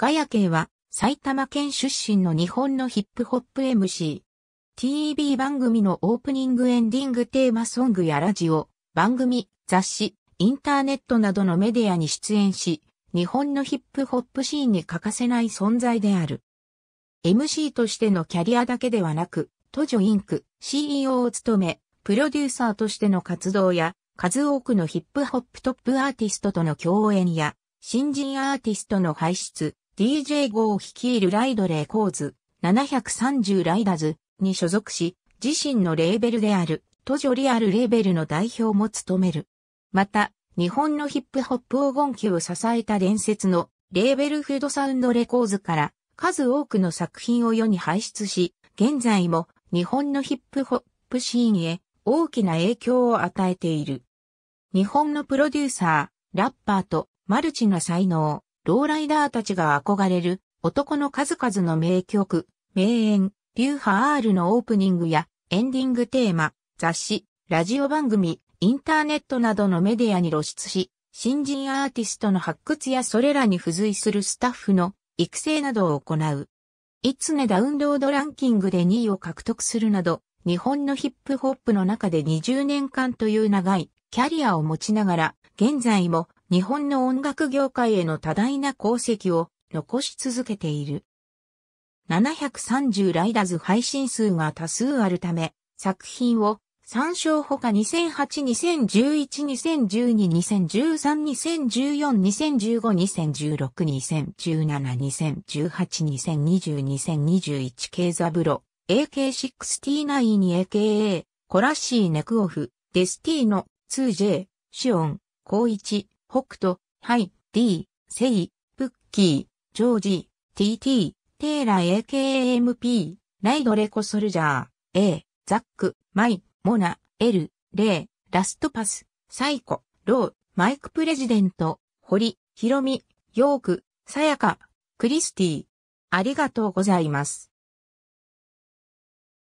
ガヤ系は埼玉県出身の日本のヒップホップ MC。TV 番組のオープニングエンディングテーマソングやラジオ、番組、雑誌、インターネットなどのメディアに出演し、日本のヒップホップシーンに欠かせない存在である。MC としてのキャリアだけではなく、ト女インク CEO を務め、プロデューサーとしての活動や、数多くのヒップホップトップアーティストとの共演や、新人アーティストの輩出、DJ 号率いるライドレーコーズ、730ライダーズに所属し、自身のレーベルである、途ジョリアルレーベルの代表も務める。また、日本のヒップホップ黄金期を支えた伝説のレーベルフードサウンドレコーズから数多くの作品を世に輩出し、現在も日本のヒップホップシーンへ大きな影響を与えている。日本のプロデューサー、ラッパーとマルチな才能、ローライダーたちが憧れる男の数々の名曲、名演、流派 R のオープニングやエンディングテーマ、雑誌、ラジオ番組、インターネットなどのメディアに露出し、新人アーティストの発掘やそれらに付随するスタッフの育成などを行う。いつねダウンロードランキングで2位を獲得するなど、日本のヒップホップの中で20年間という長いキャリアを持ちながら、現在も日本の音楽業界への多大な功績を残し続けている。730ライダーズ配信数が多数あるため、作品を参照ほか2008、2011、2012、2013、2014、2015、2016、2017、2018、2020、2021、ケイザブロ、AK69 に AKA、コラッシーネクオフ、デスティーノ、2J、シオン、高一、北斗、ハイ、D、セイ、ブッキー、ジョージ、TT、テーラ AKMP、ライドレコソルジャー、A、ザック、マイ、モナ、L、レイ、ラストパス、サイコ、ロー、マイクプレジデント、ホリ、ヒロミ、ヨーク、サヤカ、クリスティ。ありがとうございます。